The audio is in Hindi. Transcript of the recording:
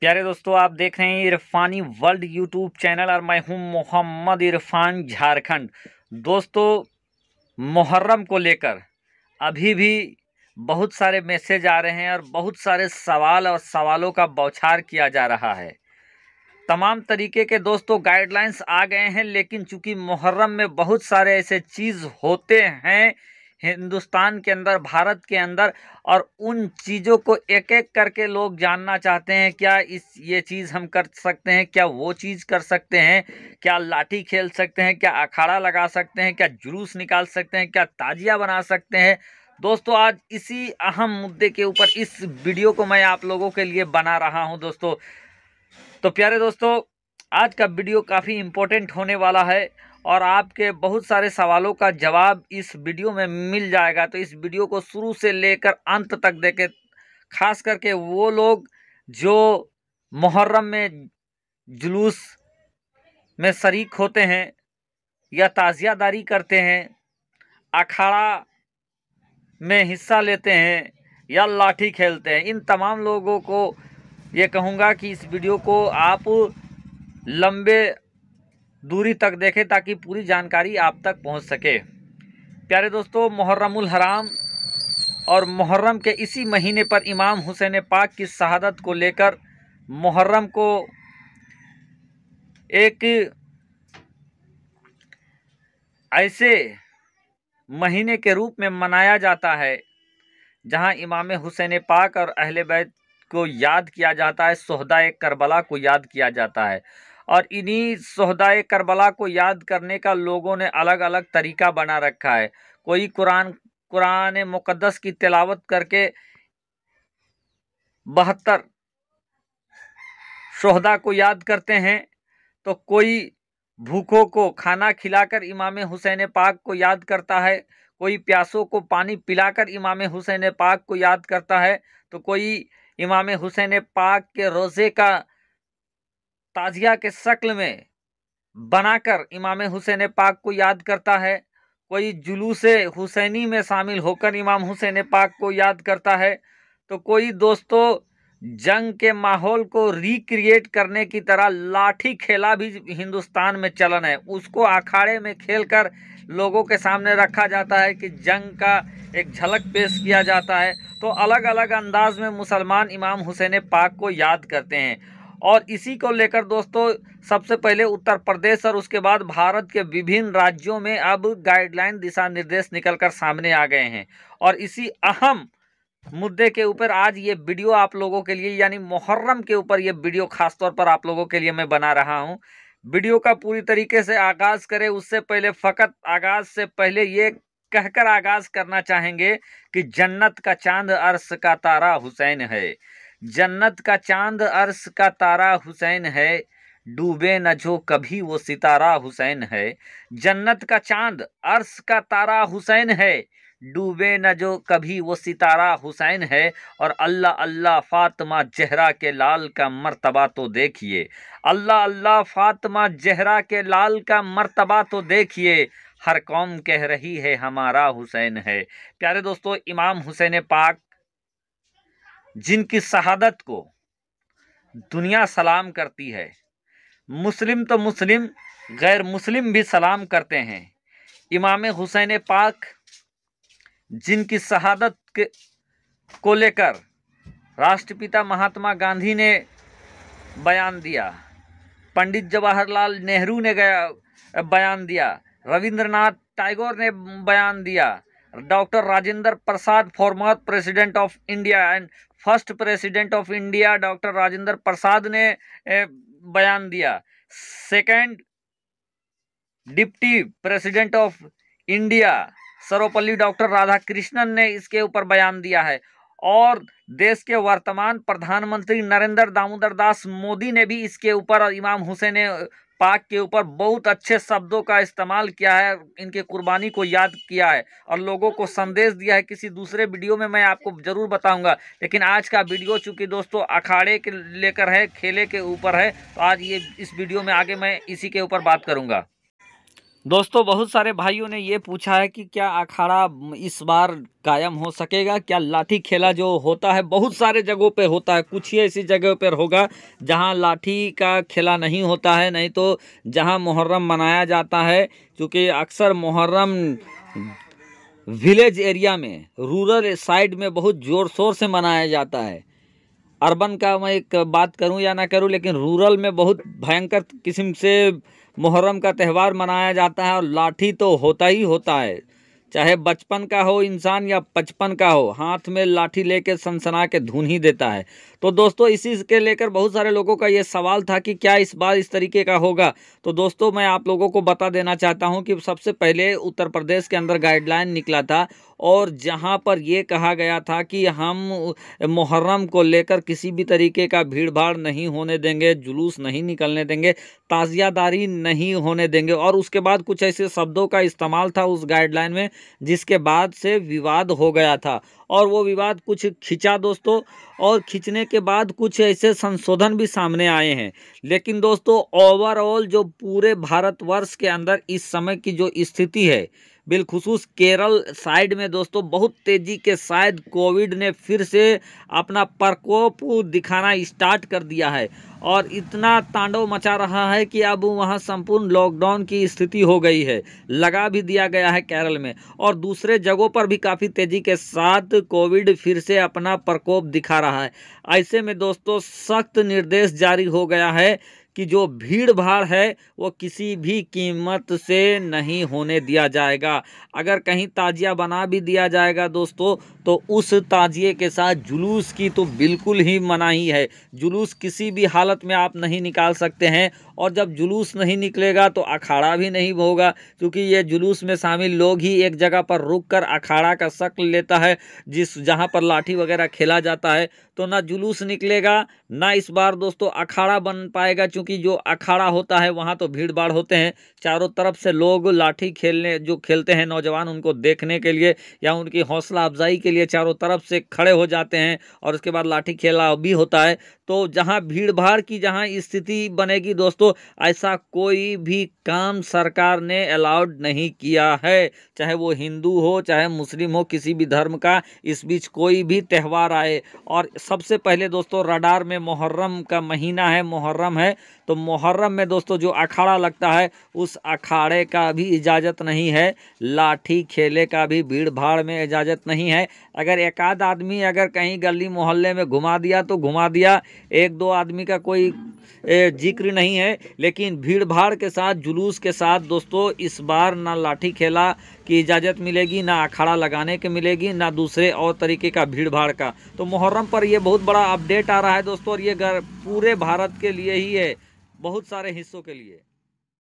प्यारे दोस्तों आप देख रहे हैं इरफानी वर्ल्ड यूट्यूब चैनल और मैं हूं मोहम्मद इरफान झारखंड दोस्तों मुहर्रम को लेकर अभी भी बहुत सारे मैसेज आ रहे हैं और बहुत सारे सवाल और सवालों का बौछार किया जा रहा है तमाम तरीके के दोस्तों गाइडलाइंस आ गए हैं लेकिन चूंकि मुहर्रम में बहुत सारे ऐसे चीज़ होते हैं हिंदुस्तान के अंदर भारत के अंदर और उन चीज़ों को एक एक करके लोग जानना चाहते हैं क्या इस ये चीज़ हम कर सकते हैं क्या वो चीज़ कर सकते हैं क्या लाठी खेल सकते हैं क्या अखाड़ा लगा सकते हैं क्या जुलूस निकाल सकते हैं क्या ताजिया बना सकते हैं दोस्तों आज इसी अहम मुद्दे के ऊपर इस वीडियो को मैं आप लोगों के लिए बना रहा हूँ दोस्तों तो प्यारे दोस्तों आज का वीडियो काफ़ी इम्पोर्टेंट होने वाला है और आपके बहुत सारे सवालों का जवाब इस वीडियो में मिल जाएगा तो इस वीडियो को शुरू से लेकर अंत तक देखें खास करके वो लोग जो मुहर्रम में जुलूस में शरीक होते हैं या ताज़ियादारी करते हैं अखाड़ा में हिस्सा लेते हैं या लाठी खेलते हैं इन तमाम लोगों को ये कहूँगा कि इस वीडियो को आप लंबे दूरी तक देखें ताकि पूरी जानकारी आप तक पहुंच सके प्यारे दोस्तों मुहर्रमुल हराम और मुहर्रम के इसी महीने पर इमाम हुसैन पाक की शहादत को लेकर मुहर्रम को एक ऐसे महीने के रूप में मनाया जाता है जहां इमाम हुसैन पाक और अहले बैत को याद किया जाता है सहदाए करबला को याद किया जाता है और इन्हीं सहदाए करबला को याद करने का लोगों ने अलग अलग तरीका बना रखा है कोई कुरान कुरान मुक़दस की तिलावत करके बहत्तर शहदा को याद करते हैं तो कोई भूखों को खाना खिलाकर इमाम हुसैन पाक को याद करता है कोई प्यासों को पानी पिलाकर इमाम हुसैन पाक को याद करता है तो कोई इमाम हुसैन पाक के रोज़े का ताजिया के शक्ल में बनाकर इमाम हुसैन पाक को याद करता है कोई जुलूस हुसैनी में शामिल होकर इमाम हुसैन पाक को याद करता है तो कोई दोस्तों जंग के माहौल को रिक्रिएट करने की तरह लाठी खेला भी हिंदुस्तान में चलन है उसको अखाड़े में खेलकर लोगों के सामने रखा जाता है कि जंग का एक झलक पेश किया जाता है तो अलग अलग अंदाज में मुसलमान इमाम हुसैन पाक को याद करते हैं और इसी को लेकर दोस्तों सबसे पहले उत्तर प्रदेश और उसके बाद भारत के विभिन्न राज्यों में अब गाइडलाइन दिशा निर्देश निकल कर सामने आ गए हैं और इसी अहम मुद्दे के ऊपर आज ये वीडियो आप लोगों के लिए यानी मुहर्रम के ऊपर ये वीडियो खासतौर पर आप लोगों के लिए मैं बना रहा हूँ वीडियो का पूरी तरीके से आगाज़ करें उससे पहले फ़कत आगाज़ से पहले ये कहकर आगाज़ करना चाहेंगे कि जन्नत का चांद अर्श का तारा हुसैन है जन्नत का चांद अर्श का तारा हुसैन है डूबे न जो कभी वो सितारा हुसैन है जन्नत का चांद अर्श का तारा हुसैन है डूबे न जो कभी वो सितारा हुसैन है और अल्लाह अल्लाह फातिमा जहरा के लाल का मर्तबा तो देखिए अल्लाह अल्लाह फातमा जहरा के लाल का मर्तबा तो देखिए हर कौम कह रही है हमारा हुसैन है प्यारे दोस्तों इमाम हुसैन पाक जिनकी शहादत को दुनिया सलाम करती है मुस्लिम तो मुस्लिम गैर मुस्लिम भी सलाम करते हैं इमाम हुसैन पाक जिनकी शहादत के को लेकर राष्ट्रपिता महात्मा गांधी ने बयान दिया पंडित जवाहरलाल नेहरू ने गया बयान दिया रविंद्रनाथ टैगोर ने बयान दिया doctor Rajendra Prasad former president of India and first president of India doctor Rajendra Prasad ने बयान दिया second deputy president of India Sarvepalli doctor Radhakrishnan ने इसके ऊपर बयान दिया है और देश के वर्तमान प्रधानमंत्री नरेंद्र दामोदर दास मोदी ने भी इसके ऊपर इमाम हुसैन पाक के ऊपर बहुत अच्छे शब्दों का इस्तेमाल किया है इनके कुर्बानी को याद किया है और लोगों को संदेश दिया है किसी दूसरे वीडियो में मैं आपको ज़रूर बताऊंगा लेकिन आज का वीडियो चूँकि दोस्तों अखाड़े के लेकर है खेले के ऊपर है तो आज ये इस वीडियो में आगे मैं इसी के ऊपर बात करूँगा दोस्तों बहुत सारे भाइयों ने ये पूछा है कि क्या अखाड़ा इस बार कायम हो सकेगा क्या लाठी खेला जो होता है बहुत सारे जगहों पर होता है कुछ ही ऐसी जगह पर होगा जहां लाठी का खेला नहीं होता है नहीं तो जहां मुहर्रम मनाया जाता है क्योंकि अक्सर मुहर्रम विलेज एरिया में रूरल साइड में बहुत ज़ोर शोर से मनाया जाता है अर्बन का मैं एक बात करूँ या ना करूँ लेकिन रूरल में बहुत भयंकर किस्म से मुहर्रम का त्यौहार मनाया जाता है और लाठी तो होता ही होता है चाहे बचपन का हो इंसान या पचपन का हो हाथ में लाठी लेके सनसना के धुन ही देता है तो दोस्तों इसी के लेकर बहुत सारे लोगों का ये सवाल था कि क्या इस बार इस तरीके का होगा तो दोस्तों मैं आप लोगों को बता देना चाहता हूँ कि सबसे पहले उत्तर प्रदेश के अंदर गाइडलाइन निकला था और जहाँ पर यह कहा गया था कि हम मुहर्रम को लेकर किसी भी तरीके का भीड़ भाड़ नहीं होने देंगे जुलूस नहीं निकलने देंगे ताज़ियादारी नहीं होने देंगे और उसके बाद कुछ ऐसे शब्दों का इस्तेमाल था उस गाइडलाइन में जिसके बाद से विवाद हो गया था और वो विवाद कुछ खिंचा दोस्तों और खींचने के बाद कुछ ऐसे संशोधन भी सामने आए हैं लेकिन दोस्तों ओवरऑल जो पूरे भारतवर्ष के अंदर इस समय की जो स्थिति है बिलखसूस केरल साइड में दोस्तों बहुत तेज़ी के शायद कोविड ने फिर से अपना प्रकोप दिखाना स्टार्ट कर दिया है और इतना तांडव मचा रहा है कि अब वहाँ संपूर्ण लॉकडाउन की स्थिति हो गई है लगा भी दिया गया है केरल में और दूसरे जगहों पर भी काफ़ी तेज़ी के साथ कोविड फिर से अपना प्रकोप दिखा रहा है ऐसे में दोस्तों सख्त निर्देश जारी हो गया है कि जो भीड़ भाड़ है वो किसी भी कीमत से नहीं होने दिया जाएगा अगर कहीं ताजिया बना भी दिया जाएगा दोस्तों तो उस ताजिए के साथ जुलूस की तो बिल्कुल ही मनाही है जुलूस किसी भी हालत में आप नहीं निकाल सकते हैं और जब जुलूस नहीं निकलेगा तो अखाड़ा भी नहीं होगा क्योंकि ये जुलूस में शामिल लोग ही एक जगह पर रुक कर अखाड़ा का शक्ल लेता है जिस जहाँ पर लाठी वगैरह खेला जाता है तो ना जुलूस निकलेगा ना इस बार दोस्तों अखाड़ा बन पाएगा क्योंकि जो अखाड़ा होता है वहाँ तो भीड़ भाड़ होते हैं चारों तरफ से लोग लाठी खेलने जो खेलते हैं नौजवान उनको देखने के लिए या उनकी हौसला अफजाई के लिए चारों तरफ से खड़े हो जाते हैं और उसके बाद लाठी खेला भी होता है तो जहाँ भीड़ भाड़ की जहाँ स्थिति बनेगी दोस्तों ऐसा कोई भी काम सरकार ने अलाउड नहीं किया है चाहे वो हिंदू हो चाहे मुस्लिम हो किसी भी धर्म का इस बीच कोई भी त्यौहार आए और सबसे पहले दोस्तों रडार में मुहर्रम का महीना है मुहर्रम है तो मुहर्रम में दोस्तों जो अखाड़ा लगता है उस अखाड़े का भी इजाज़त नहीं है लाठी खेले का भी भीड़ भाड़ में इजाज़त नहीं है अगर एक आध आदमी अगर कहीं गली मोहल्ले में घुमा दिया तो घुमा दिया एक दो आदमी का कोई जिक्र नहीं है लेकिन भीड़ भाड़ के साथ जुलूस के साथ दोस्तों इस बार ना लाठी खेला की इजाज़त मिलेगी ना अखाड़ा लगाने के मिलेगी ना दूसरे और तरीके का भीड़ भाड़ का तो मुहर्रम पर यह बहुत बड़ा अपडेट आ रहा है दोस्तों और ये पूरे भारत के लिए ही है बहुत सारे हिस्सों के लिए